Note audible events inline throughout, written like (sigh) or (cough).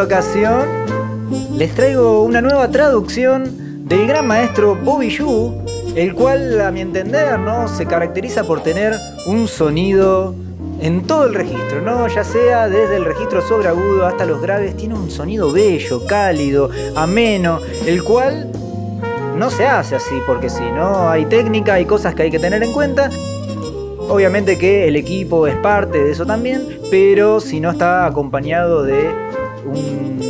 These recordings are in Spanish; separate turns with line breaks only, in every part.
ocasión les traigo una nueva traducción del gran maestro Bobby Yu, el cual a mi entender ¿no? se caracteriza por tener un sonido en todo el registro, ¿no? ya sea desde el registro sobreagudo hasta los graves, tiene un sonido bello, cálido, ameno, el cual no se hace así porque si ¿no? Hay técnica, hay cosas que hay que tener en cuenta. Obviamente que el equipo es parte de eso también, pero si no está acompañado de 嗯。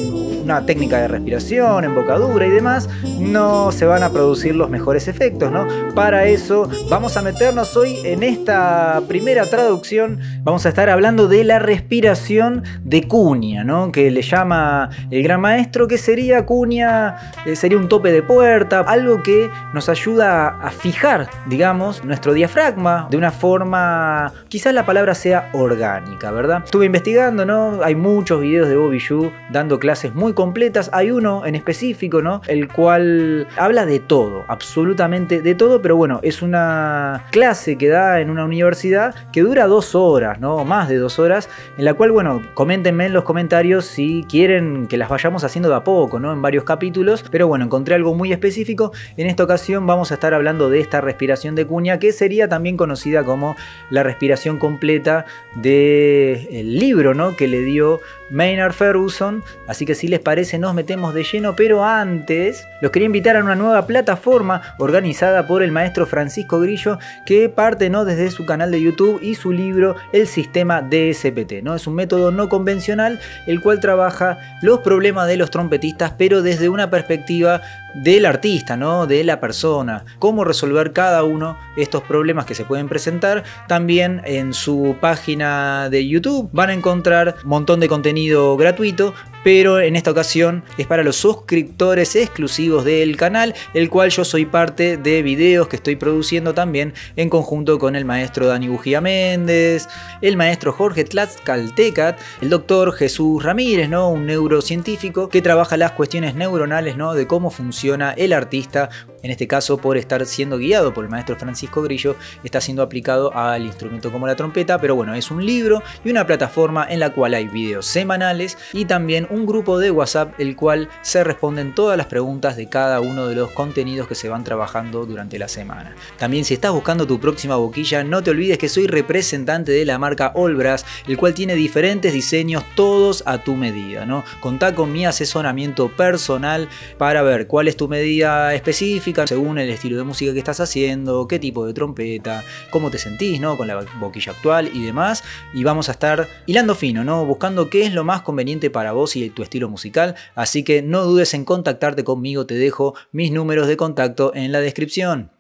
una técnica de respiración, embocadura y demás, no se van a producir los mejores efectos, ¿no? Para eso vamos a meternos hoy en esta primera traducción, vamos a estar hablando de la respiración de cuña, ¿no? Que le llama el gran maestro, que sería cuña, eh, sería un tope de puerta, algo que nos ayuda a fijar, digamos, nuestro diafragma de una forma, quizás la palabra sea orgánica, ¿verdad? Estuve investigando, ¿no? Hay muchos videos de Bobby Yu dando clases muy completas. Hay uno en específico, ¿no? El cual habla de todo, absolutamente de todo, pero bueno, es una clase que da en una universidad que dura dos horas, ¿no? Más de dos horas, en la cual, bueno, coméntenme en los comentarios si quieren que las vayamos haciendo de a poco, ¿no? En varios capítulos, pero bueno, encontré algo muy específico. En esta ocasión vamos a estar hablando de esta respiración de cuña, que sería también conocida como la respiración completa del eh, libro, ¿no? Que le dio Maynard Ferguson, así que si les parece nos metemos de lleno, pero antes los quería invitar a una nueva plataforma organizada por el maestro Francisco Grillo que parte ¿no? desde su canal de YouTube y su libro El Sistema DSPT. ¿no? Es un método no convencional el cual trabaja los problemas de los trompetistas pero desde una perspectiva del artista, ¿no? de la persona, cómo resolver cada uno estos problemas que se pueden presentar. También en su página de YouTube van a encontrar un montón de contenido gratuito pero en esta ocasión es para los suscriptores exclusivos del canal, el cual yo soy parte de videos que estoy produciendo también en conjunto con el maestro Dani Bujía Méndez, el maestro Jorge Tlaxcaltecat, el doctor Jesús Ramírez, ¿no? un neurocientífico que trabaja las cuestiones neuronales ¿no? de cómo funciona el artista en este caso por estar siendo guiado por el maestro Francisco Grillo, está siendo aplicado al instrumento como la trompeta, pero bueno, es un libro y una plataforma en la cual hay videos semanales y también un grupo de WhatsApp el cual se responden todas las preguntas de cada uno de los contenidos que se van trabajando durante la semana. También si estás buscando tu próxima boquilla, no te olvides que soy representante de la marca Olbras, el cual tiene diferentes diseños todos a tu medida, ¿no? Contá con mi asesoramiento personal para ver cuál es tu medida específica, según el estilo de música que estás haciendo, qué tipo de trompeta, cómo te sentís, ¿no? Con la boquilla actual y demás. Y vamos a estar hilando fino, ¿no? Buscando qué es lo más conveniente para vos y tu estilo musical. Así que no dudes en contactarte conmigo, te dejo mis números de contacto en la descripción.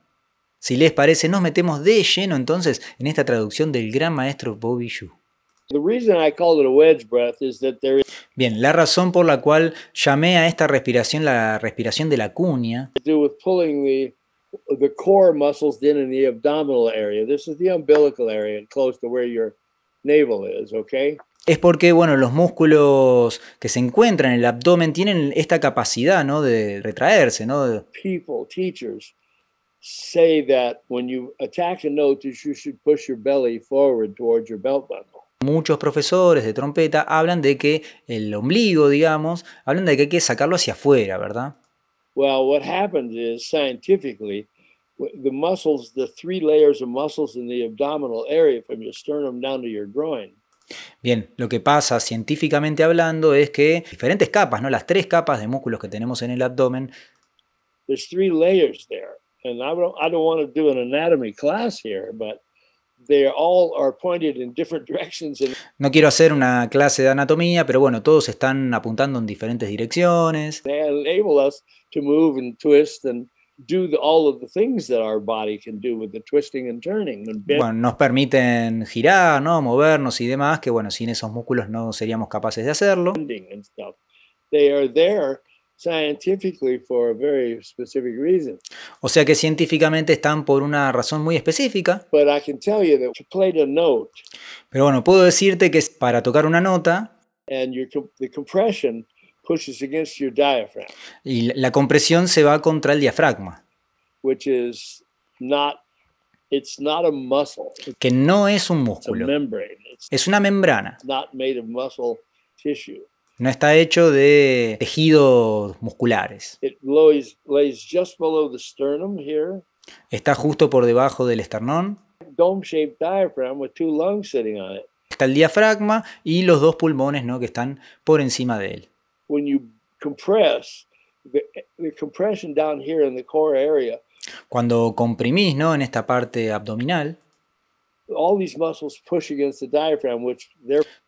Si les parece, nos metemos de lleno entonces en esta traducción del gran maestro Bobby Yu. Bien, la razón por la cual llamé a esta respiración la respiración de la cuña es porque, bueno, los músculos que se encuentran en el abdomen tienen esta capacidad, ¿no? De retraerse, ¿no?
People, teachers, say that when you attack a note, you should push your belly forward towards your belt button.
Muchos profesores de trompeta hablan de que el ombligo, digamos, hablan de que hay que sacarlo hacia afuera, ¿verdad? Bien, lo que pasa científicamente hablando es que diferentes capas, ¿no? Las tres capas de músculos que tenemos en el abdomen.
three layers there. And I don't, I don't want to do an anatomy but (laughs)
No quiero hacer una clase de anatomía, pero bueno, todos están apuntando en diferentes direcciones. Bueno, nos permiten girar, ¿no? movernos y demás, que bueno, sin esos músculos no seríamos capaces de hacerlo. O sea que científicamente están por una razón muy específica.
Pero
bueno, puedo decirte que es para tocar una nota y la compresión se va contra el diafragma, que no es un músculo, es una membrana. No está hecho de tejidos musculares. Está justo por debajo del esternón. Está el diafragma y los dos pulmones ¿no? que están por encima de él. Cuando comprimís ¿no? en esta parte abdominal,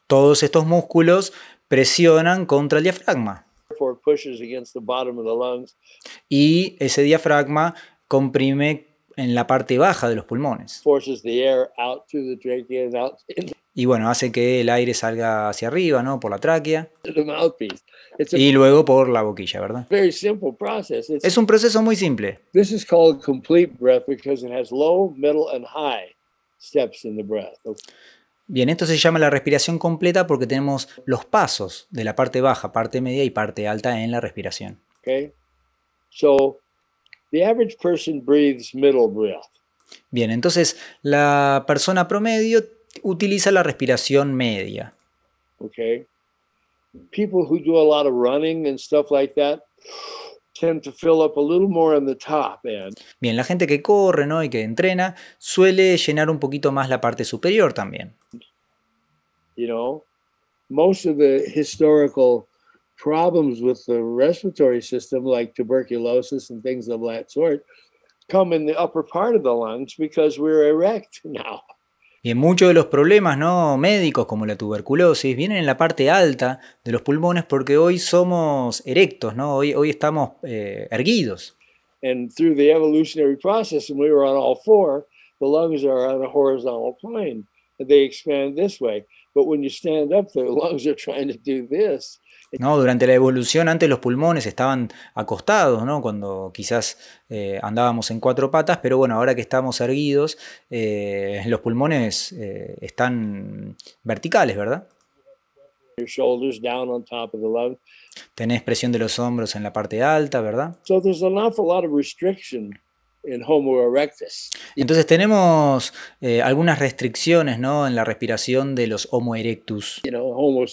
todos estos músculos presionan contra el diafragma. Y ese diafragma comprime en la parte baja de los pulmones. Y bueno, hace que el aire salga hacia arriba, ¿no? Por la tráquea. Y luego por la boquilla, ¿verdad?
Es un
proceso muy simple. Bien, esto se llama la respiración completa porque tenemos los pasos de la parte baja, parte media y parte alta en la respiración.
So, the average person breathes middle
breath. Bien, entonces la persona promedio utiliza la respiración media.
Okay. People who do a lot of running and stuff like that.
Bien, la gente que corre ¿no? y que entrena suele llenar un poquito más la parte superior también.
You know, most of the historical problems with the respiratory system, like tuberculosis and things of that sort, come in the upper part of the lungs because we're erect (laughs) now.
Y en muchos de los problemas ¿no? médicos, como la tuberculosis, vienen en la parte alta de los pulmones porque hoy somos erectos, ¿no? hoy, hoy estamos eh, erguidos.
And through the evolutionary process, and we were on all four, the lungs are on a horizontal plane. They expand this way. But when you stand up, the (laughs) lungs are trying to do this.
¿no? Durante la evolución antes los pulmones estaban acostados, ¿no? cuando quizás eh, andábamos en cuatro patas, pero bueno, ahora que estamos erguidos, eh, los pulmones eh, están verticales, ¿verdad? Tenés presión de los hombros en la parte alta, ¿verdad? Entonces tenemos algunas restricciones en la respiración de los Homo erectus.
homo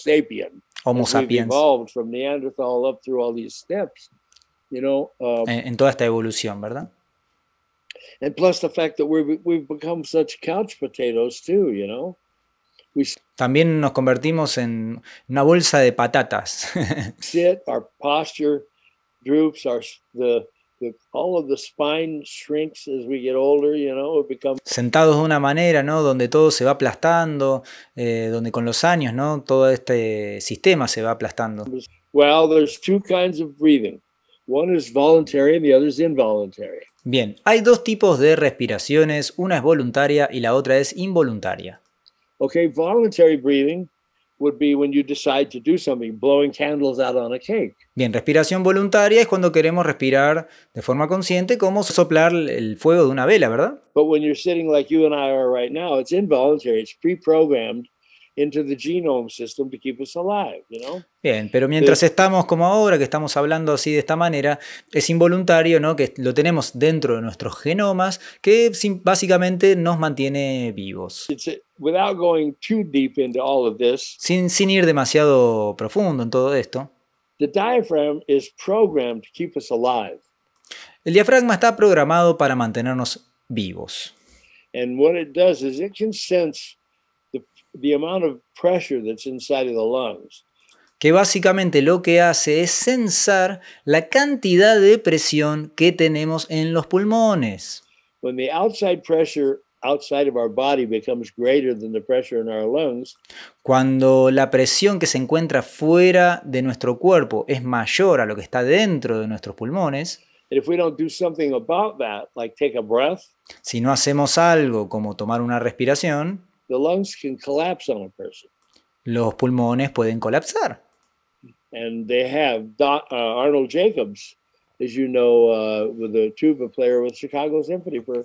Homo sapiens. From Neanderthal up through all these steps, you know, um, en,
toda esta evolución, ¿verdad?
And plus the fact that we we've become such couch potatoes too, you know.
We También nos convertimos en una bolsa de patatas. (laughs)
sit, our posture droops, our the
Sentados de una manera, ¿no? Donde todo se va aplastando, eh, donde con los años, ¿no? Todo este sistema se va aplastando. Bien, hay dos tipos de respiraciones, una es voluntaria y la otra es involuntaria. Okay, voluntary
breathing cake.
Bien, respiración voluntaria es cuando queremos respirar de forma consciente, como soplar el fuego de una vela, ¿verdad? Bien, pero mientras estamos como ahora, que estamos hablando así de esta manera, es involuntario, ¿no? Que lo tenemos dentro de nuestros genomas, que básicamente nos mantiene vivos
without going too deep into all of this,
sin, sin ir demasiado profundo en todo esto,
the diaphragm is programmed to keep us alive.
El diafragma está programado para mantenernos vivos.
And what it does is it can sense the, the amount
of pressure that's inside of the lungs. Que básicamente lo que hace es sensar la cantidad de presión que tenemos en los pulmones.
When the outside pressure outside of our body becomes greater than the pressure in our lungs.
Cuando la presión que se encuentra fuera de nuestro cuerpo es mayor a lo que está dentro de nuestros pulmones.
And if we don't do something about that, like take a breath,
si no hacemos algo como tomar una respiración,
the lungs can collapse on a
person. Los pulmones pueden colapsar.
And they have Do uh, Arnold Jacobs, as you know, uh, with the tuba player with Chicago Symphony for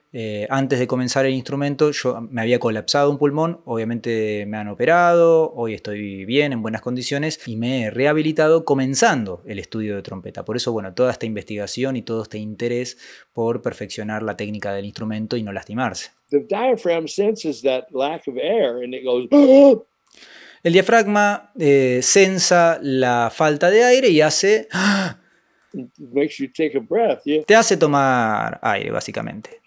Eh, antes de comenzar el instrumento, yo me había colapsado un pulmón, obviamente me han operado, hoy estoy bien, en buenas condiciones, y me he rehabilitado comenzando el estudio de trompeta. Por eso, bueno, toda esta investigación y todo este interés por perfeccionar la técnica del instrumento y no lastimarse.
(gasps)
El diafragma eh, sensa la falta de aire y hace... (gasps) Te hace tomar aire, básicamente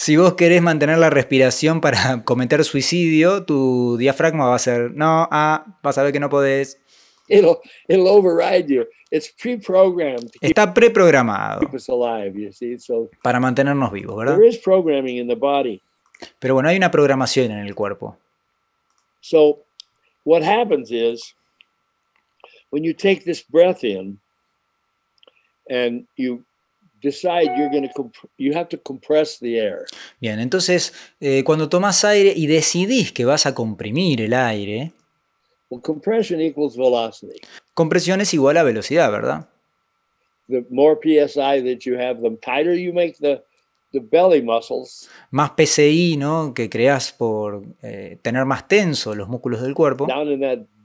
si vos querés mantener la respiración para (laughs) cometer suicidio, tu diafragma va a ser, no, ah, vas a ver que no podés. pre Está preprogramado para mantenernos vivos, ¿verdad? Pero bueno, hay una programación en el cuerpo.
So, what happens is when you take this breath in and you decide you're going to you have to compress the air.
Bien, entonces eh, cuando tomas aire y decidís que vas a comprimir el aire,
well, compression equals velocity.
Compresión es igual a velocidad, ¿verdad?
The more psi that you have, the tighter you make the the belly muscles.
Más PCI, ¿no? Que creas por eh, tener más tenso los músculos del cuerpo. Down in that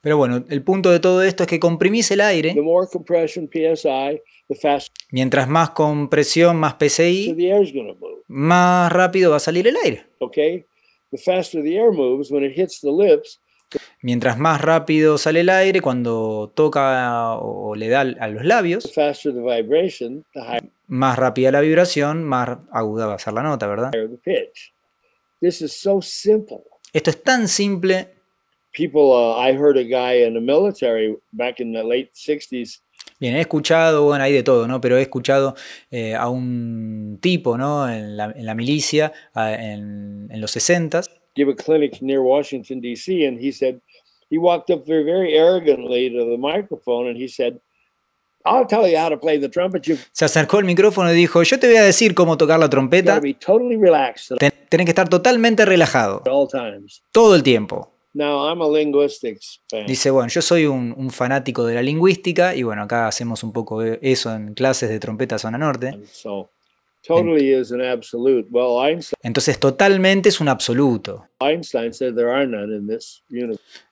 Pero bueno, el punto de todo esto es que comprimís el aire. Mientras más compresión, más PSI, más rápido va a salir el aire. Mientras más rápido sale el aire cuando toca o le da a los labios, más rápida la vibración, más aguda va a ser la nota, ¿verdad? This is
so simple. Esto es tan simple. People, uh, I heard a guy in the military back in the late 60s.
Bien, he escuchado, bueno, hay de todo, ¿no? Pero he escuchado eh, a un tipo, ¿no? En la, en la milicia, a, en, en, los 60
Give a clinic near Washington, D.C., and he said, he walked up there very arrogantly to the microphone and he said,
Se acercó al micrófono y dijo, yo te voy a decir cómo tocar la trompeta.
Tienes
que estar totalmente relajado. Todo el tiempo. Dice, bueno, yo soy un, fanático de la lingüística y bueno, acá hacemos un poco eso en clases de trompeta zona norte. Entonces, totalmente es un absoluto.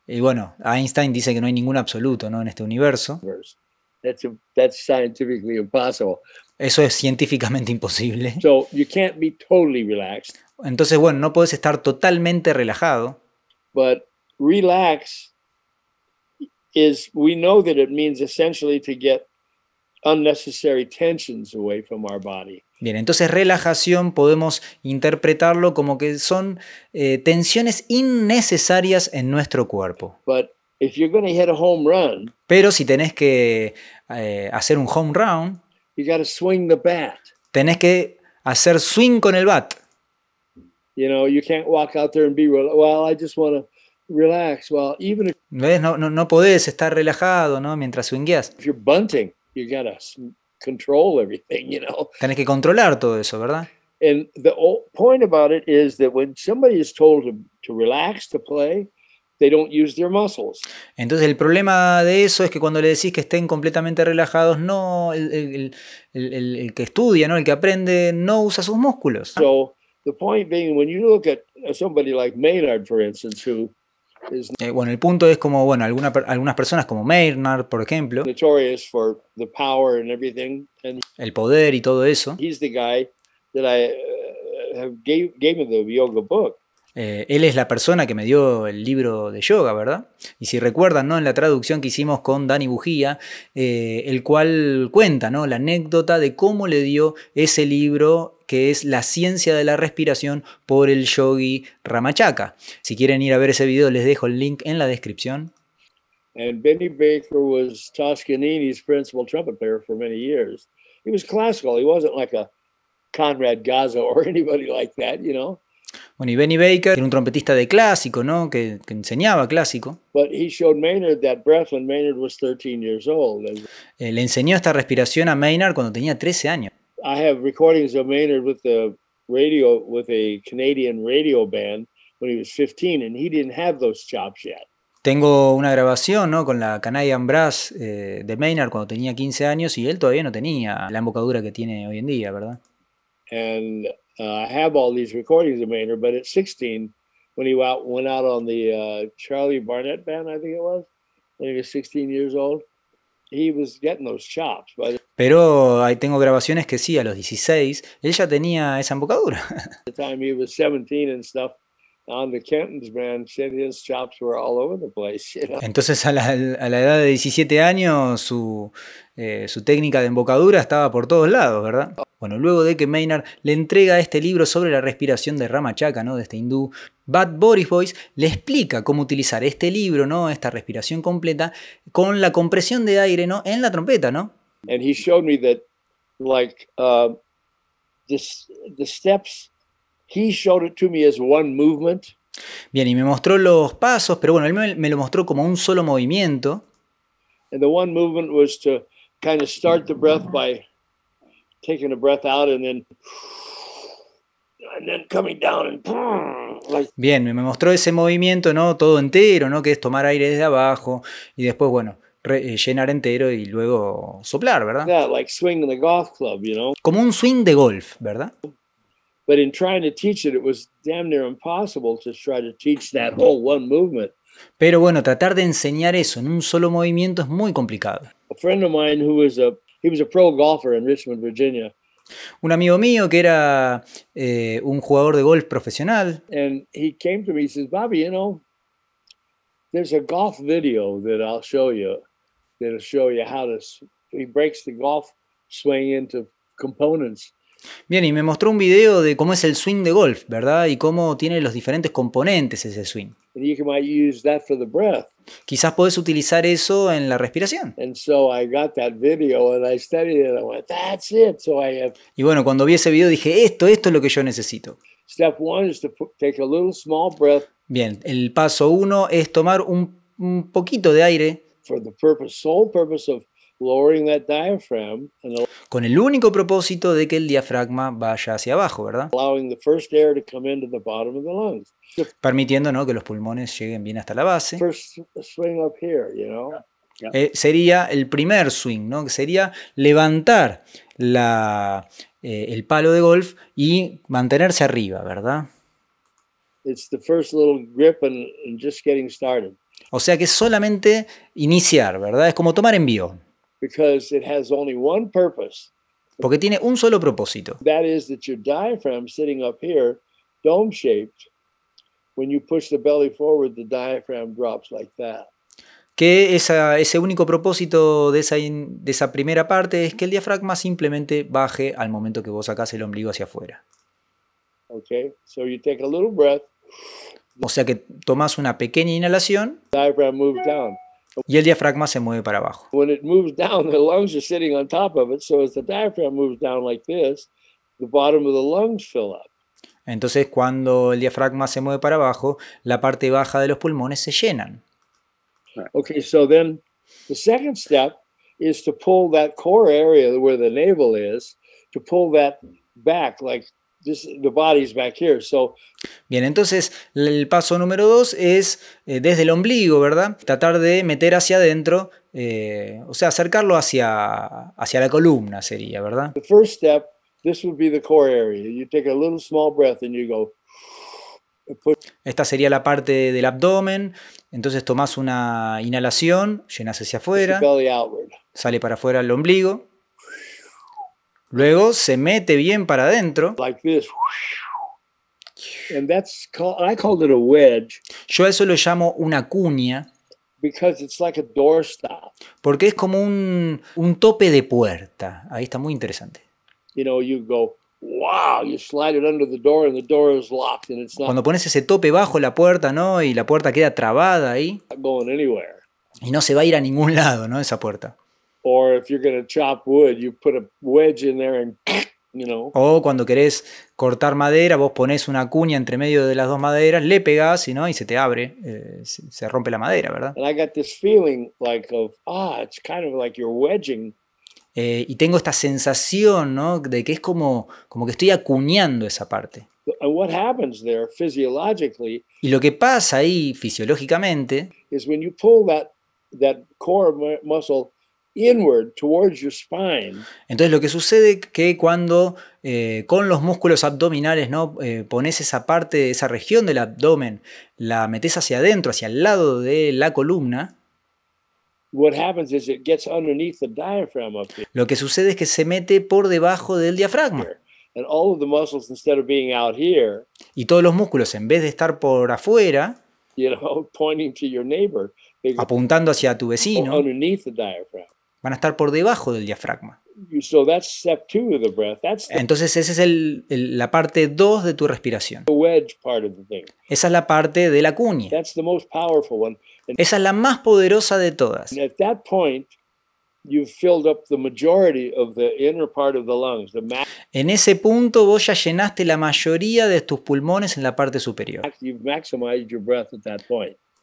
Y bueno, Einstein dice que no hay ningún absoluto ¿no? en este universo. Eso es científicamente imposible. Entonces, bueno, no puedes estar totalmente relajado. relax Bien, entonces relajación podemos interpretarlo como que son eh, tensiones innecesarias en nuestro cuerpo. Pero si tenés que eh, hacer un home round, you gotta swing the bat. tenés que hacer swing con el bat.
You know, you can't walk out there and be, well, I just want to relax. Well, even if
No, no, no podés estar relajado, ¿no? Mientras swingueas. If you're bunting, you gotta control everything, you know. (laughs) Tenés que controlar todo eso, ¿verdad?
And the point about it is that when somebody is told to, to relax, to play,
entonces el problema de eso es que cuando le decís que estén completamente relajados, no, el, que estudia, ¿no? el que aprende, no usa sus músculos. bueno, el punto es como, bueno, alguna, algunas personas como Maynard, por ejemplo, el poder y todo eso.
the guy that uh, gave, gave the yoga
eh, él es la persona que me dio el libro de yoga, ¿verdad? Y si recuerdan, ¿no? En la traducción que hicimos con Dani Bujía, eh, el cual cuenta, ¿no? La anécdota de cómo le dio ese libro que es La ciencia de la respiración por el yogi Ramachaka. Si quieren ir a ver ese video, les dejo el link en la descripción.
And Benny Baker was Toscanini's principal trumpet player for many years. He was classical. He wasn't like a Conrad Gaza (laughs) or anybody like that, you know.
Bueno, y Benny Baker era un trompetista de clásico, ¿no? Que, enseñaba clásico. le enseñó esta respiración a Maynard cuando tenía 13 años. Tengo una grabación ¿no? con la Canadian Brass eh, de Maynard cuando tenía 15 años y él todavía no tenía la embocadura que tiene hoy en día, ¿verdad?
Y... Uh, I have all these recordings of Maynard, but at 16, when he out, went out on the uh, Charlie Barnett band, I think it was, when he was 16 years old, he was getting those chops. But
Pero ahí tengo grabaciones que sí, a los 16, él ya tenía esa embocadura.
the time he was 17 and stuff, Entonces
a la, a la, edad de 17 años su, eh, su técnica de embocadura estaba por todos lados, ¿verdad? Bueno, luego de que Maynard le entrega este libro sobre la respiración de Ramachaka, ¿no? De este hindú, Bad Boris Boys le explica cómo utilizar este libro, ¿no? Esta respiración completa con la compresión de aire, ¿no? En la trompeta, ¿no?
me mostró uh, Que
Bien, y me mostró los pasos, pero bueno, él me, lo mostró como un solo movimiento. Bien, me mostró ese movimiento, ¿no? Todo entero, ¿no? Que es tomar aire desde abajo y después, bueno, eh, llenar entero y luego soplar, ¿verdad? Como un swing de golf,
¿verdad? But in trying to teach it, it was damn near impossible to try to teach that whole one movement.
Pero bueno, tratar de enseñar eso en un solo movimiento es muy complicado.
A friend of mine who was a he was a pro golfer in Richmond, Virginia.
Un amigo mío que era eh, un jugador de golf profesional.
And he came to me, he says, Bobby, you know, there's a golf video that I'll show you that'll show you how to. He breaks the golf swing into components
Bien, y me mostró un video de cómo es el swing de golf, ¿verdad? Y cómo tiene los diferentes componentes ese swing. Quizás podés utilizar eso en la respiración. Y bueno, cuando vi ese video dije, esto, esto es lo que yo necesito. Bien, el paso uno es tomar un, poquito de aire con el único propósito de que el diafragma vaya hacia abajo, ¿verdad? Permitiendo ¿no? que los pulmones lleguen bien hasta la base. Eh, sería el primer swing, ¿no? que sería levantar la, eh, el palo de golf y mantenerse arriba, ¿verdad? O sea que solamente iniciar, ¿verdad? Es como tomar envío
because it has only one purpose.
Porque tiene un solo propósito.
That is that your diaphragm sitting up here, dome shaped, when you push the belly forward, the diaphragm drops like that.
Que esa, ese único propósito de esa, in, de esa primera parte es que el diafragma simplemente baje al momento que vos sacás el ombligo hacia afuera.
Okay, so you take a little breath.
O sea que tomás una pequeña inhalación. Diaphragm moves down y el diafragma se mueve para abajo.
When it moves down, the lungs are sitting on top of it. So as the diaphragm moves down like this, the bottom of the lungs fill up.
Entonces, cuando el diafragma se mueve para abajo, la parte baja de los pulmones se llenan.
Okay, so then the second step is to pull that core area where the navel is to pull that back like
Bien, entonces el paso número dos es eh, desde el ombligo, ¿verdad? Tratar de meter hacia adentro, eh, o sea, acercarlo hacia, hacia la columna sería, ¿verdad? Esta sería la parte del abdomen. Entonces tomas una inhalación, llenas hacia afuera, sale para afuera el ombligo. Luego se mete bien para adentro. Yo a eso lo llamo una cuña. Porque es como un, un tope de puerta. Ahí está muy interesante. Cuando pones ese tope bajo la puerta, ¿no? Y la puerta queda trabada ahí. Y no se va a ir a ningún lado, ¿no? Esa puerta. O cuando querés cortar madera, vos pones una cuña entre medio de las dos maderas, le pegás y no y se te abre, eh, se rompe la madera, ¿verdad? y tengo esta sensación ¿no? de que es como, como que estoy acuñando esa parte. Y lo que pasa ahí fisiológicamente
that, muscle entonces
lo que sucede que cuando eh, con los músculos abdominales no eh, pones esa parte, esa región del abdomen, la metes hacia adentro, hacia el lado de la columna.
Lo
que sucede es que se mete por debajo del diafragma. y todos los músculos, en vez de estar por afuera,
(laughs) apuntando
hacia tu vecino, van a estar por debajo del diafragma. Entonces esa es la parte 2 de tu respiración. Esa es la parte de la cuña. Esa es la más poderosa de todas. En ese punto vos ya llenaste la mayoría de tus pulmones en la parte superior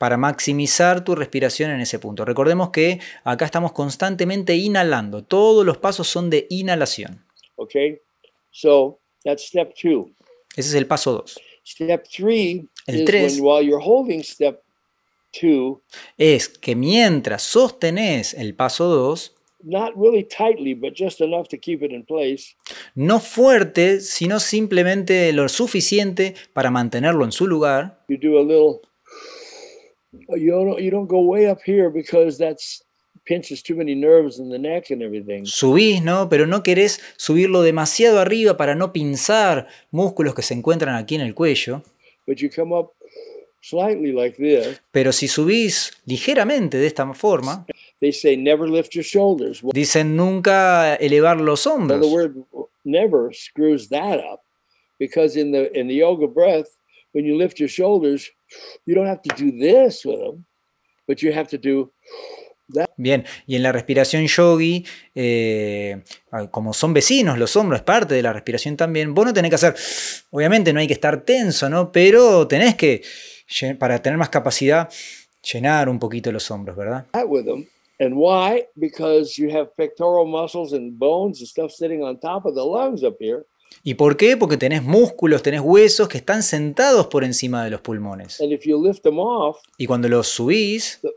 para maximizar tu respiración en ese punto. Recordemos que acá estamos constantemente inhalando. Todos los pasos son de inhalación. Okay.
So that's step two.
Ese es el paso 2.
el 3 while you're holding step
es que mientras sostenés el paso 2
Not really tightly, but just enough to keep it in place.
No fuerte, sino simplemente lo suficiente para mantenerlo en su lugar.
You do a little Oh, you don't you don't go way up here because that's pinches too many nerves in the neck and everything.
Subís, ¿no? Pero no querés subirlo demasiado arriba para no pinzar músculos que se encuentran aquí en el cuello.
But you come up
slightly like this. Pero si subís ligeramente de esta forma, They say, never lift
your shoulders.
dicen nunca elevar los hombros.
never screws that up because in the in the yoga breath when you lift your shoulders, you don't have to do this with them, but you have to do
Bien, y en la respiración yogi, eh, ah, como son vecinos los hombros, es parte de la respiración también, vos no tenés que hacer, obviamente no hay que estar tenso, ¿no? Pero tenés que, para tener más capacidad, llenar un poquito los hombros, ¿verdad?
And why? Because you have pectoral muscles and bones and stuff sitting on top of the lungs up here.
¿Y por qué? Porque tenés músculos, tenés huesos que están sentados por encima de los pulmones. y cuando los subís, you,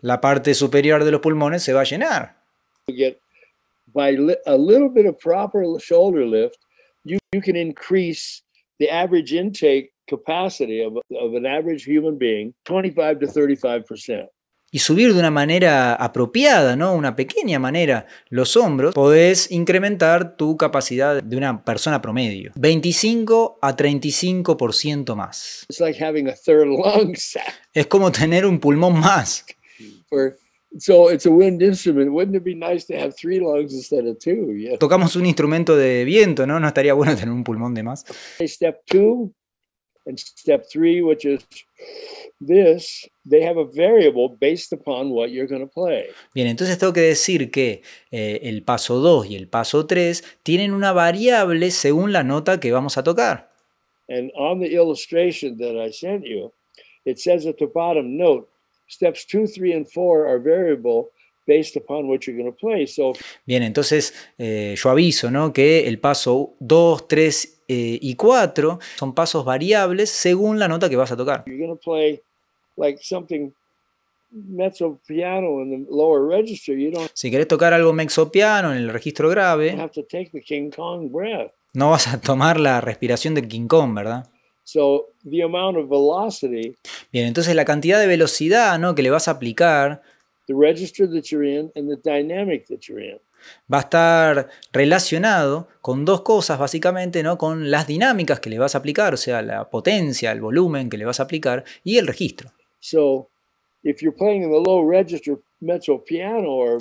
la parte superior de los pulmones se va a llenar. By a
little bit of proper shoulder lift, you, you can increase the average intake capacity of, of an average human being 25 to 35%
y subir de una manera apropiada, ¿no? Una pequeña manera los hombros, podés incrementar tu capacidad de una persona promedio. 25 a 35% más. (laughs) Es como tener un pulmón más. Tocamos un instrumento de viento, ¿no? No estaría bueno tener un pulmón de más.
Step two and step three, which is this. They have variable based upon what you're going to play.
Bien, entonces tengo que decir que eh, el paso 2 y el paso 3 tienen una variable según la nota que vamos a tocar.
Bien, entonces
eh, yo aviso, ¿no? que el paso 2, 3 eh, y 4 son pasos variables según la nota que vas a tocar.
You're like si
quieres tocar algo mezzo piano en el registro grave, no vas a tomar la respiración de King Kong, ¿verdad? Bien, entonces la cantidad de velocidad que le vas a aplicar va a estar relacionado con dos cosas básicamente, ¿no? con las dinámicas que le vas a aplicar, o sea, la potencia, el volumen que le vas a aplicar y el registro
piano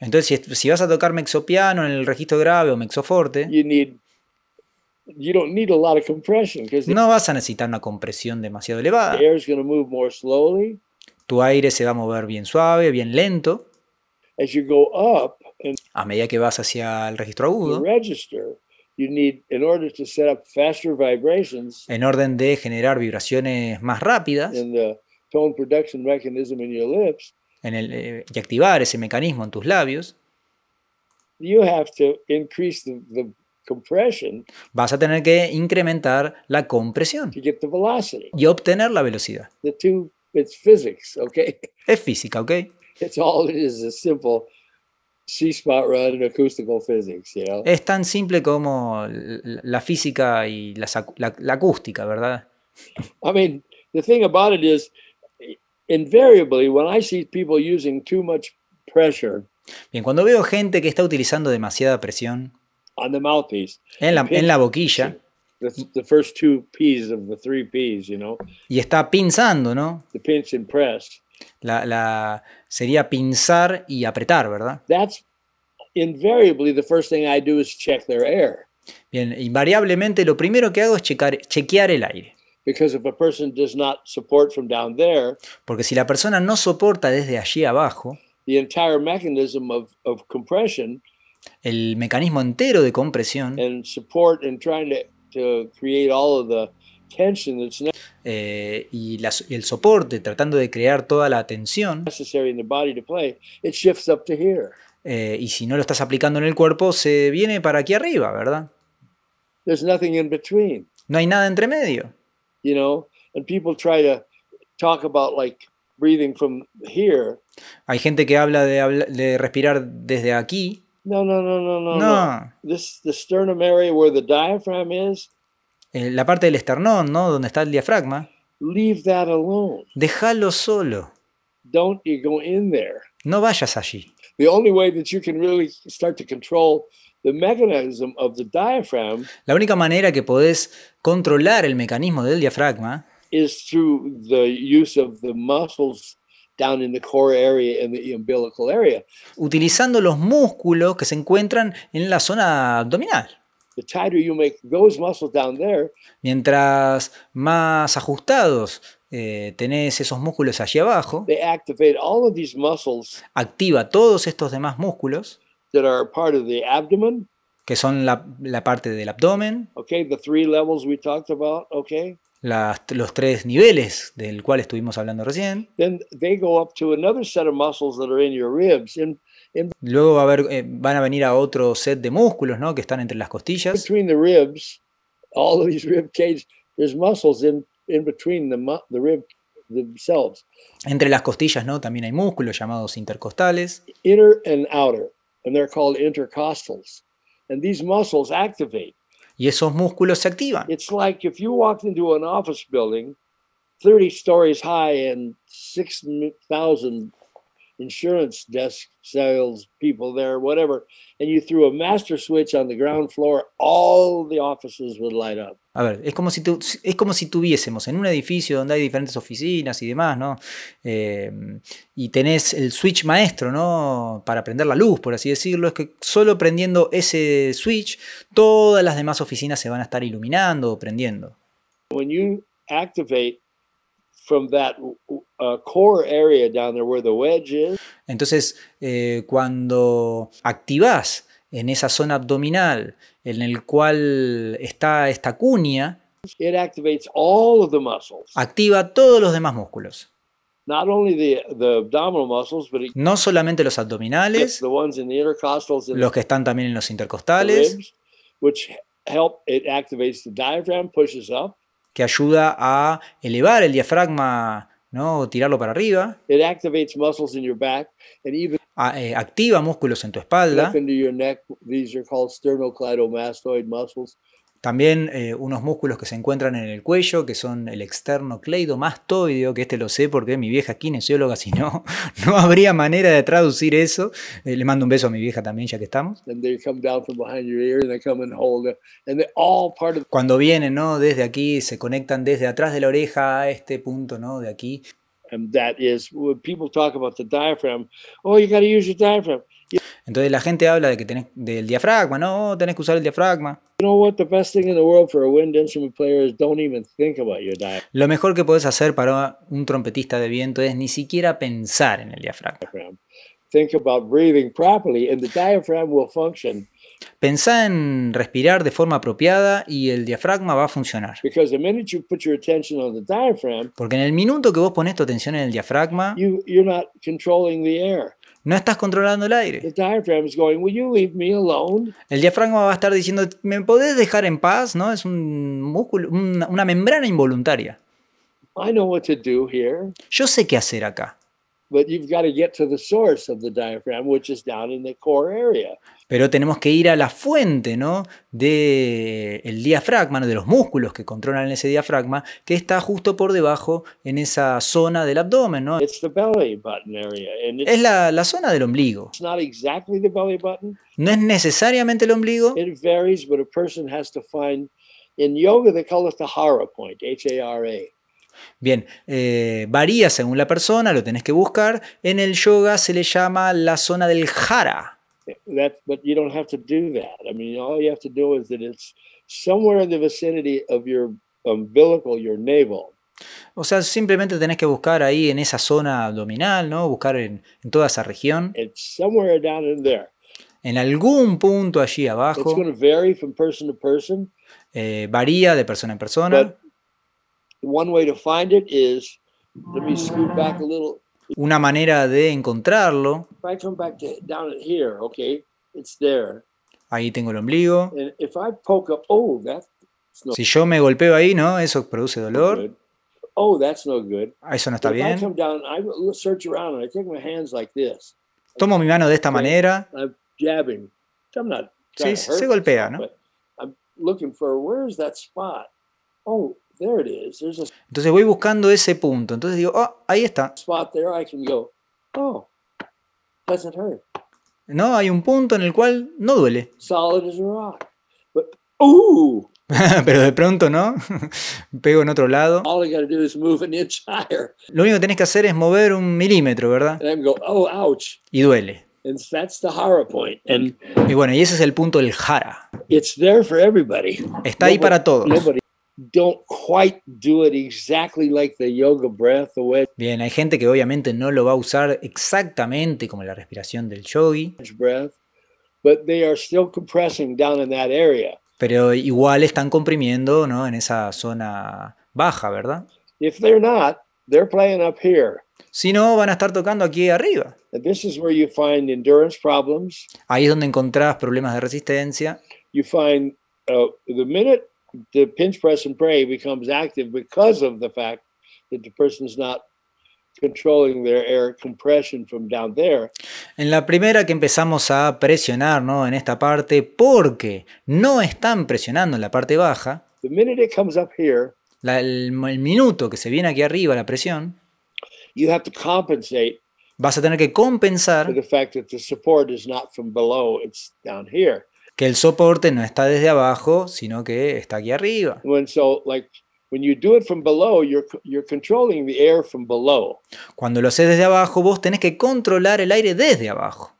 entonces si, vas a tocar piano en el registro grave o mezzo forte no vas a necesitar una compresión demasiado elevada. Tu aire se va a mover bien suave, bien lento. a medida que vas hacia el registro agudo, en orden de generar vibraciones más rápidas en el, eh, y activar ese mecanismo en tus labios, vas a tener que incrementar la compresión y obtener la velocidad. Es física, ¿ok? es todo simple C-Spot
Run in Acoustical Physics, you know? Es
tan simple como la física y la, la, la acústica, ¿verdad? I mean, the thing about it is,
invariably, when I see people using too much pressure,
Bien, cuando veo gente que está utilizando demasiada presión on
the mouthpiece, en, la, en la boquilla, the first two P's of the three P's, you know?
y está pinzando, ¿no?
The pinch and press.
La, sería pinzar y apretar, ¿verdad? Bien, invariablemente lo primero que hago es checar, chequear el aire. Porque si la persona no soporta desde allí abajo, el mecanismo entero de compresión and support and trying to, create all of the tension that's eh, y, el soporte, tratando de crear toda la atención. Eh, y si no lo estás aplicando en el cuerpo, se viene para aquí arriba, ¿verdad?
No
hay nada entre medio. Hay gente que habla de, de respirar desde aquí.
No, no, no, no, no. No. This the sternum area where the diaphragm is.
Eh, la parte del esternón, ¿no? Donde está el diafragma. Leave Déjalo solo. No vayas allí. La única manera que podés controlar el mecanismo del diafragma
is through the use of the
Utilizando los músculos que se encuentran en la zona abdominal. Mientras más ajustados eh, tenés esos músculos allí abajo, activa todos estos demás músculos que son la, parte del abdomen, los tres niveles del cual estuvimos hablando recién. Then
they go up to another set of muscles that are in your ribs,
Luego va a haber, eh, van a venir a otro set de músculos, ¿no? Que están entre las costillas. Between the ribs, all of these rib cage, there's muscles in, in between the, the rib themselves. Entre las costillas, ¿no? También hay músculos llamados intercostales.
Inner and outer, and they're called intercostals. And these muscles activate.
Y esos músculos se
activan. It's like if you walked into an office building 30 stories high and 6,000 insurance desk sales people there, whatever, and you threw a master switch on the ground floor, all the offices would light up.
A ver, es como si, es como si tuviésemos en un edificio donde hay diferentes oficinas y demás, ¿no? Eh, y tenés el switch maestro, ¿no? Para prender la luz, por así decirlo. Es que solo prendiendo ese switch, todas las demás oficinas se van a estar iluminando o prendiendo.
When you from that uh, core area down there where the wedge is.
Entonces, eh, cuando activas en esa zona abdominal en el cual está esta cuña,
it activates all of the muscles.
Activa todos los demás músculos.
Not only the, the abdominal muscles, but it,
no solamente los abdominales,
the ones in the intercostals and los que
están también en los intercostales, the ribs,
which help it activates the diaphragm, pushes up
que ayuda a elevar el diafragma, ¿no? Tirarlo para arriba.
It activates muscles in your back and even
a, ah, eh, activa músculos en tu espalda.
Neck, these are called sternocleidomastoid muscles.
También eh, unos músculos que se encuentran en el cuello, que son el externo cleido cleidomastoideo, que este lo sé porque mi vieja kinesióloga, (laughs) si no, no habría manera de traducir eso. Eh, le mando un beso a mi vieja también, ya que estamos. Cuando vienen, ¿no? Desde aquí, se conectan desde atrás de la oreja a este punto, ¿no? De aquí. And that is, when people talk about the diaphragm, oh, you use your entonces la gente habla de que tenés del diafragma, no, oh, tenés que usar el diafragma. Lo mejor que podés hacer para un trompetista de viento es ni siquiera pensar en el diafragma. Pensá en respirar de forma apropiada y el diafragma va a funcionar. Porque en el minuto que vos pones tu atención en el diafragma, no
estás controlando el aire. El
diafragma va a estar diciendo, ¿me podés dejar en paz? ¿No? Es un músculo, una, membrana involuntaria. Yo sé qué hacer acá. source pero tenemos que ir a la fuente ¿no? del diafragma, ¿no? de los músculos que controlan ese diafragma, que está justo por debajo en esa zona del abdomen. ¿no? Es la, la, zona del ombligo. No es
necesariamente el ombligo.
Bien, varía según la persona, lo tenés que buscar. En el yoga se le llama la zona del hara.
that but you don't have to do that i mean all you have to do is that it's somewhere in the vicinity of your umbilical your navel
O sea, simplemente tenés que buscar ahí en esa zona abdominal, ¿no? Buscar en, en toda esa región. It's somewhere down in there. En algún punto allí abajo. It's going
to vary from person to person. Eh, varía de persona en persona. But one way to find it is let me scoot back a little.
una manera de encontrarlo. Ahí tengo el ombligo.
Oh, si yo
me golpeo ahí, ¿no? Eso produce dolor.
Oh, Eso
no está bien. Tomo mi mano de esta manera.
Sí, se golpea, ¿no? Entonces
voy buscando ese punto. Entonces digo, oh, ahí está.
Oh,
no, hay un punto en el cual no duele. (laughs) Pero de pronto, ¿no? (laughs) Pego en otro lado. Lo único que tenés que hacer es mover un milímetro, ¿verdad? Oh, y duele. Y bueno, y ese es el punto del jara. Está ahí para todos
don't quite do it exactly like the yoga breath the way
Bien, hay gente que obviamente no lo va a usar exactamente como la respiración del yogi.
Breath, but they are still compressing down in that area.
Pero igual están comprimiendo, ¿no? En esa zona baja, ¿verdad?
If they're not, they're playing up here. Si
no, van a estar tocando aquí arriba. This is where you find endurance problems. Ahí es donde encontrás problemas de resistencia. You find uh, the minute the pinch press
and pray becomes active because of the fact that the person's not controlling their air compression from down there.
En la primera que empezamos a presionar, ¿no? En esta parte, porque no están presionando en la parte baja. The minute it comes up here, la, el, el, minuto que se viene aquí arriba la presión, you have to compensate vas a tener que compensar for the fact that the support is not from below, it's
down here
que el soporte no está desde abajo, sino que está aquí arriba.
Cuando
lo haces desde abajo, vos tenés que controlar el aire desde abajo.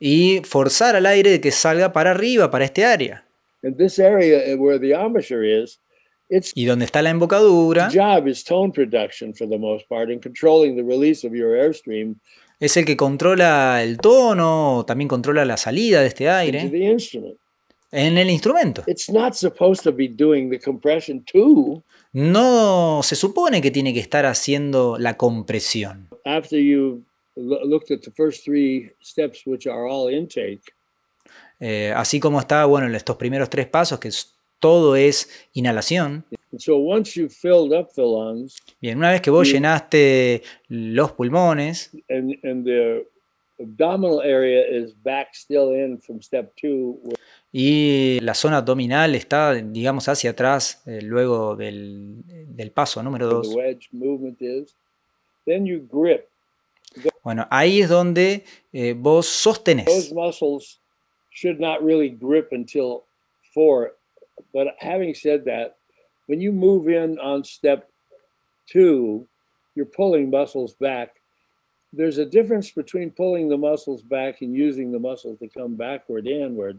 Y forzar al aire de que salga para arriba, para este área.
And this area where the armature is
y donde está la embocadura, es el que controla el tono, también controla la salida de este aire en el instrumento. No se supone que tiene que estar haciendo la compresión. así como está, bueno, en estos primeros tres pasos que todo es inhalación. Bien, una vez que vos llenaste los pulmones, y la zona abdominal está, digamos, hacia atrás eh, luego del, paso número 2. Bueno, ahí es donde eh, vos sostenés.
But having said that, when you move in on step two, you're pulling muscles back. There's a difference between pulling the muscles back and using the muscles to come backward inward.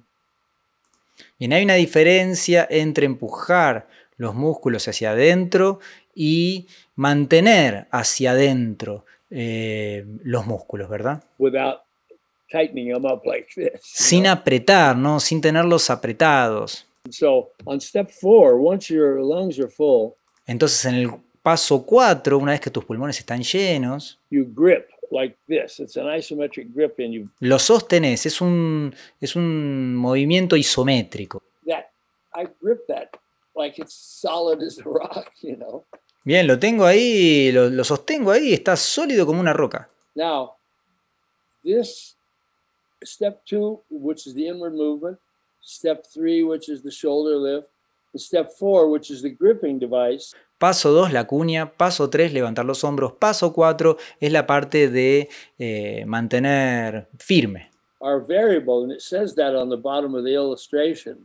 Y hay una diferencia entre empujar los músculos hacia adentro y mantener hacia adentro eh, los músculos, ¿verdad?
Without tightening them up like this,
Sin apretar, ¿no? Sin tenerlos apretados. Entonces en el paso 4, una vez que tus pulmones están llenos, lo sostenes es un, es un movimiento isométrico. Bien, lo tengo ahí, lo, lo sostengo ahí, está sólido como una roca.
Now, this step 2, which is the inward movement, Step 3, which is the shoulder lift. And step 4, which is the gripping device.
Paso 2, la cuña. Paso 3, levantar los hombros. Paso 4 es la parte de eh, mantener firme.
Are variable, and it says that on the bottom of the illustration.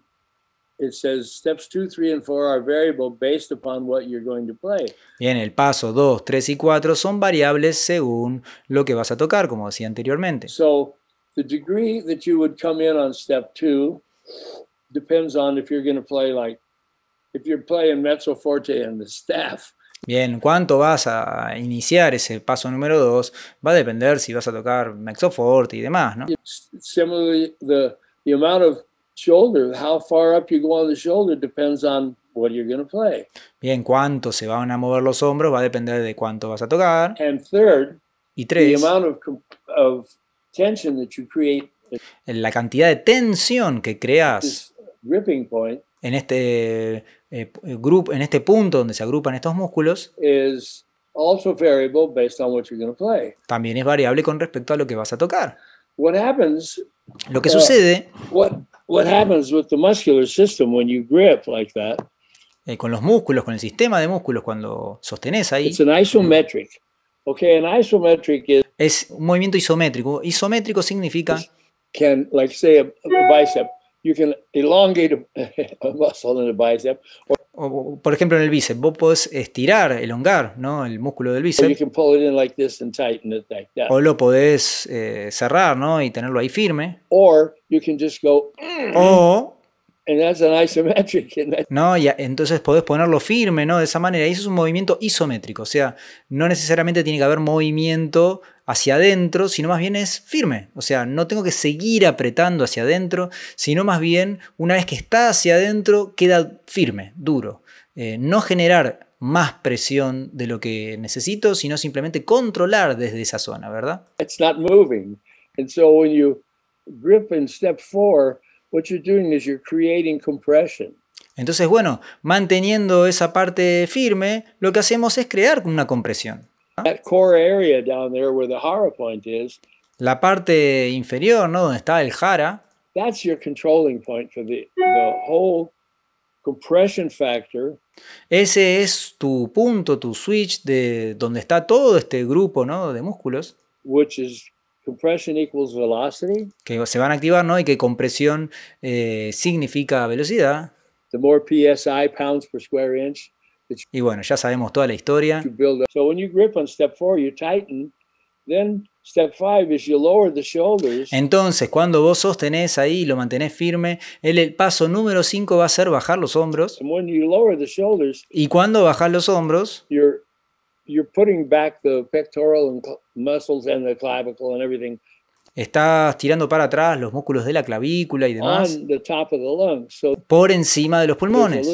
It says steps 2, 3 and 4 are variable based upon what you're going to play.
Bien, el paso 2, 3 y 4 son variables según lo que vas a tocar, como decía anteriormente.
So, the degree that you would come in on step 2 depends on if you're going to play like if you're playing mezzo forte and the staff.
Bien, cuánto vas a iniciar ese paso número dos va a depender si vas a tocar mezzo forte y demás, ¿no?
Similarly, the the amount of shoulder, how far up you go on the shoulder depends on what you're going to play.
Bien, cuánto se van a mover los hombros va a depender de cuánto vas a tocar. And third, y tres, the amount of, of tension that you create la cantidad de tensión que creas en este eh, grupo, en este punto donde se agrupan estos músculos, también es variable con respecto a lo que vas a tocar.
lo que uh, sucede
con los músculos, con el sistema de músculos cuando sostenés ahí. Es un movimiento isométrico. Isométrico significa por ejemplo, en el bíceps, vos podés estirar, elongar, ¿no? El músculo del bíceps. o lo podés eh, cerrar, Y tenerlo ahí firme.
Or o
No, Ya. entonces podés ponerlo firme, ¿no? De esa manera. Y eso es un movimiento isométrico. O sea, no necesariamente tiene que haber movimiento hacia adentro, sino más bien es firme. O sea, no tengo que seguir apretando hacia adentro, sino más bien una vez que está hacia adentro queda firme, duro. Eh, no generar más presión de lo que necesito, sino simplemente controlar desde esa zona, ¿verdad? step Entonces, bueno, manteniendo esa parte firme, lo que hacemos es crear una compresión.
Ah. That core area down there where the Hara point is.
La parte inferior, ¿no? Donde está el Hara.
That's your controlling point for the, the whole compression factor.
Ese es tu punto, tu switch de donde está todo este grupo, ¿no? De músculos.
Which is compression equals velocity.
Que se van a activar, ¿no? Y que compresión eh, significa velocidad.
The more psi pounds per square inch
y bueno, ya sabemos toda la historia. Entonces, cuando vos sostenés ahí y lo mantenés firme, el, paso número 5 va a ser bajar los hombros. Y cuando bajas los hombros, Estás tirando para atrás los músculos de la clavícula y demás por encima de los pulmones.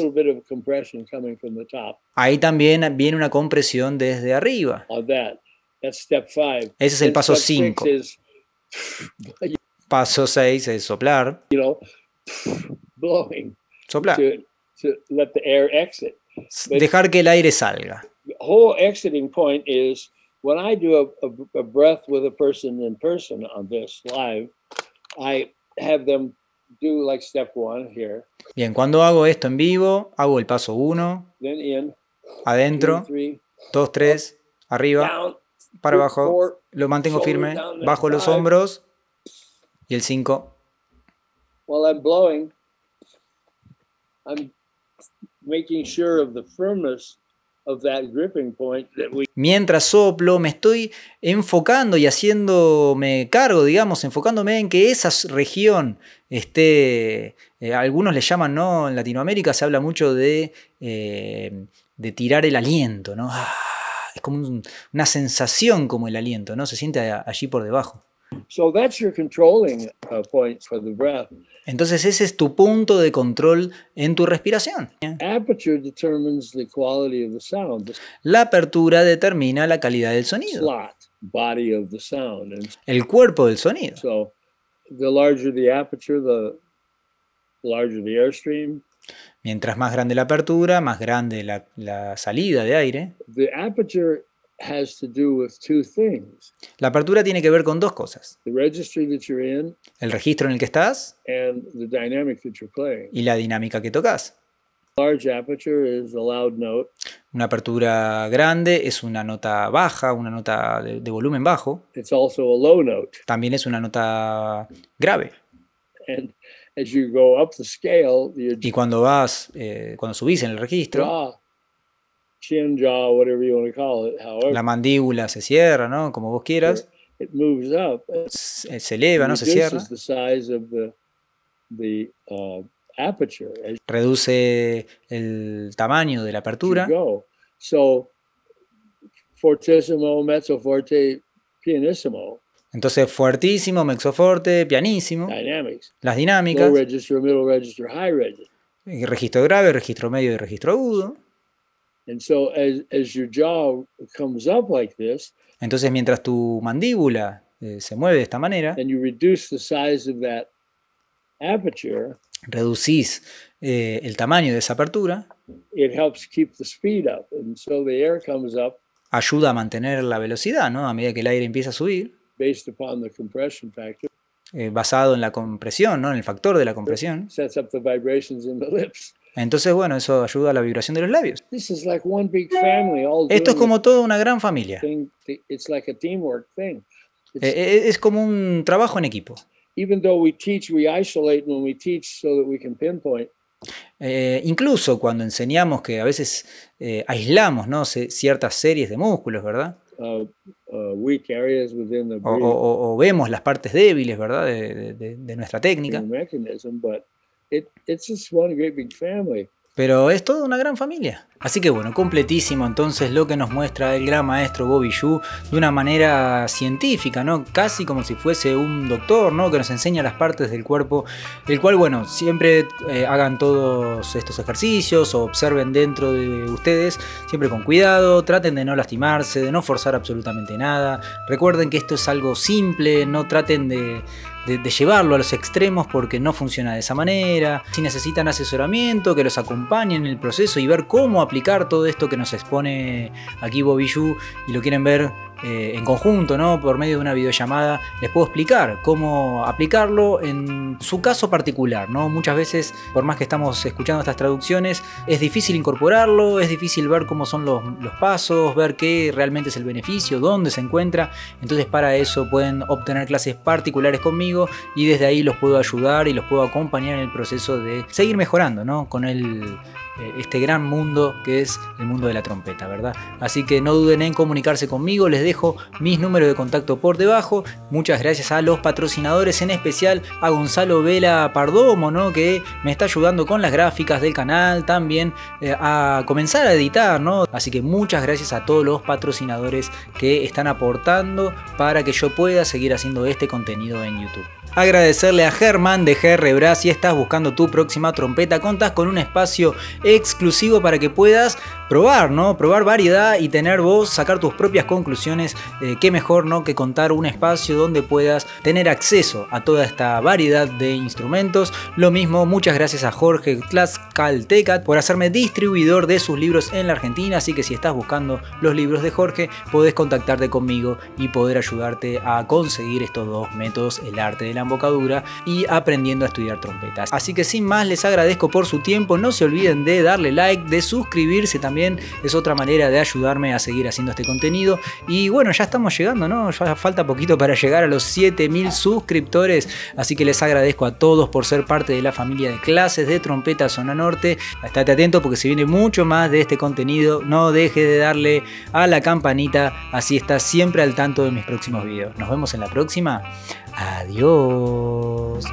Ahí también viene una compresión desde arriba.
Ese es el paso 5.
Paso 6 es soplar. Soplar. Dejar que el aire salga
when I do a, a, a, breath with a person in person on this live, I have them do like step one here.
Bien, cuando hago esto en vivo, hago el paso 1, adentro, 2, 3, arriba, para abajo, lo mantengo firme, bajo los hombros y el 5.
While I'm blowing, I'm making sure of the firmness
Mientras soplo, me estoy enfocando y haciéndome cargo, digamos, enfocándome en que esa región esté, eh, algunos le llaman, ¿no? En Latinoamérica se habla mucho de, eh, de tirar el aliento, ¿no? Ah, es como una sensación como el aliento, ¿no? Se siente allí por debajo. Uh, Entonces ese es tu punto de control en tu respiración. La apertura determina la calidad del sonido. El cuerpo del sonido. Mientras más grande la apertura, más grande la, salida de aire. La apertura tiene que ver con dos cosas. El registro en el que estás y la dinámica que tocas. Una apertura grande es una nota baja, una nota de, volumen bajo. También es una nota grave. y cuando vas, eh, cuando subís en el registro, la mandíbula se cierra, ¿no? Como vos quieras. Eh, se, eleva, ¿no? Se cierra. Uh, Reduce el tamaño de la apertura. Entonces, fuertísimo, mexoforte, pianísimo. Las dinámicas. Eh, registro grave, registro medio y registro agudo.
Entonces
mientras tu mandíbula eh, se mueve de esta manera, reducís eh, el tamaño de esa apertura, ayuda a mantener la velocidad, ¿no? A medida que el aire empieza a subir, eh, basado en la compresión, ¿no? En el factor de la compresión, (laughs) Entonces, bueno, eso ayuda a la vibración de los labios.
Esto es como toda
una gran familia. Eh, eh, es como un trabajo en equipo. Eh, incluso cuando enseñamos que a veces aislamos ¿no? ciertas series de músculos, ¿verdad?
Uh, uh, o,
vemos las partes débiles, ¿verdad? De, nuestra técnica. Pero es toda una gran familia. Así que bueno, completísimo entonces lo que nos muestra el gran maestro Bobby Yu de una manera científica, ¿no? Casi como si fuese un doctor, ¿no? Que nos enseña las partes del cuerpo, el cual, bueno, siempre eh, hagan todos estos ejercicios o observen dentro de ustedes, siempre con cuidado, traten de no lastimarse, de no forzar absolutamente nada. Recuerden que esto es algo simple, no traten de de, llevarlo a los extremos porque no funciona de esa manera, si necesitan asesoramiento, que los acompañen en el proceso y ver cómo aplicar todo esto que nos expone aquí Bobby Yu y lo quieren ver eh, en conjunto, ¿no? por medio de una videollamada, les puedo explicar cómo aplicarlo en su caso particular. ¿no? Muchas veces, por más que estamos escuchando estas traducciones, es difícil incorporarlo, es difícil ver cómo son los, los pasos, ver qué realmente es el beneficio, dónde se encuentra. Entonces para eso pueden obtener clases particulares conmigo y desde ahí los puedo ayudar y los puedo acompañar en el proceso de seguir mejorando ¿no? con el eh, este gran mundo que es el mundo de la trompeta, ¿verdad? Así que no duden en comunicarse conmigo, les dejo mis números de contacto por debajo. Muchas gracias a los patrocinadores, en especial a Gonzalo Vela Pardomo, ¿no? Que me está ayudando con las gráficas del canal, también eh, a comenzar a editar, ¿no? Así que muchas gracias a todos los patrocinadores que están aportando para que yo pueda seguir haciendo este contenido en YouTube. Agradecerle a Germán de GR Brass si estás buscando tu próxima trompeta, contás con un espacio exclusivo para que puedas probar, ¿no? Probar variedad y tener vos, sacar tus propias conclusiones, eh, qué mejor, ¿no? Que contar un espacio donde puedas tener acceso a toda esta variedad de instrumentos. Lo mismo, muchas gracias a Jorge Tlaxcaltecat por hacerme distribuidor de sus libros en la Argentina, así que si estás buscando los libros de Jorge, podés contactarte conmigo y poder ayudarte a conseguir estos dos métodos, el arte de la embocadura y aprendiendo a estudiar trompetas. Así que sin más, les agradezco por su tiempo, no se olviden de darle like, de suscribirse también. Es otra manera de ayudarme a seguir haciendo este contenido. Y bueno, ya estamos llegando, ¿no? Ya falta poquito para llegar a los 7000 suscriptores. Así que les agradezco a todos por ser parte de la familia de clases de trompeta Zona Norte. Estate atento porque se viene mucho más de este contenido. No deje de darle a la campanita, así está siempre al tanto de mis próximos videos. Nos vemos en la próxima. Adiós.